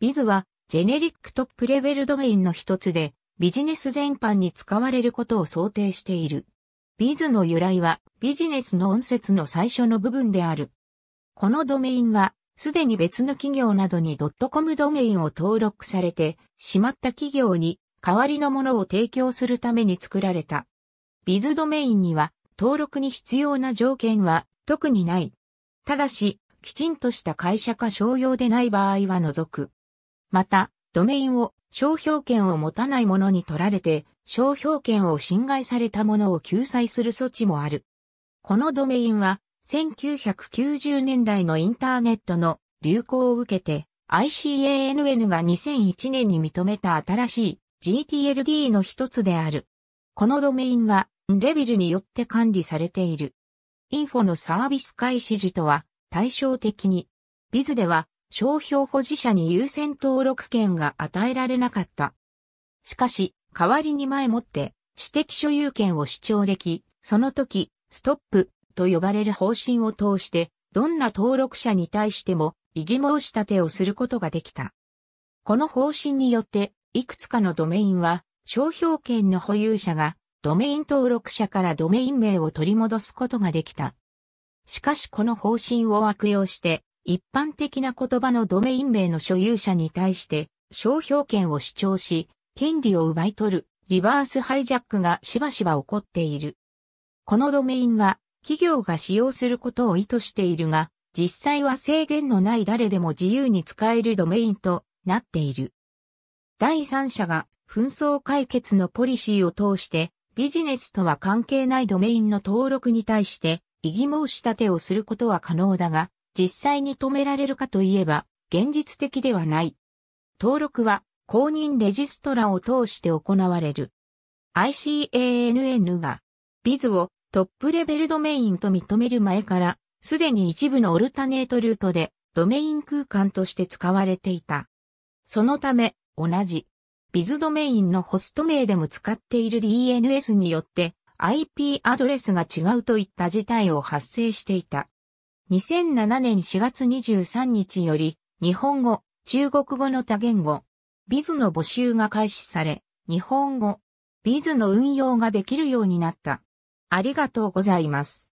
ビズは、ジェネリックトップレベルドメインの一つで、ビジネス全般に使われることを想定している。ビズの由来は、ビジネスの音節の最初の部分である。このドメインは、すでに別の企業などにドットコムドメインを登録されて、しまった企業に代わりのものを提供するために作られた。ビズドメインには登録に必要な条件は特にない。ただし、きちんとした会社か商用でない場合は除く。また、ドメインを商標権を持たない者に取られて、商標権を侵害された者を救済する措置もある。このドメインは、1990年代のインターネットの流行を受けて、ICANN が2001年に認めた新しい GTLD の一つである。このドメインは、レビルによって管理されている。インフォのサービス開始時とは対照的に、ビズでは商標保持者に優先登録権が与えられなかった。しかし、代わりに前もって知的所有権を主張でき、その時、ストップと呼ばれる方針を通して、どんな登録者に対しても異議申し立てをすることができた。この方針によって、いくつかのドメインは、商標権の保有者が、ドメイン登録者からドメイン名を取り戻すことができた。しかしこの方針を悪用して、一般的な言葉のドメイン名の所有者に対して商標権を主張し、権利を奪い取るリバースハイジャックがしばしば起こっている。このドメインは企業が使用することを意図しているが、実際は制限のない誰でも自由に使えるドメインとなっている。第三者が紛争解決のポリシーを通してビジネスとは関係ないドメインの登録に対して異議申し立てをすることは可能だが、実際に止められるかといえば、現実的ではない。登録は公認レジストラを通して行われる。ICANN が、ビズをトップレベルドメインと認める前から、すでに一部のオルタネートルートでドメイン空間として使われていた。そのため、同じ、ビズドメインのホスト名でも使っている DNS によって IP アドレスが違うといった事態を発生していた。2007年4月23日より、日本語、中国語の多言語、ビズの募集が開始され、日本語、ビズの運用ができるようになった。ありがとうございます。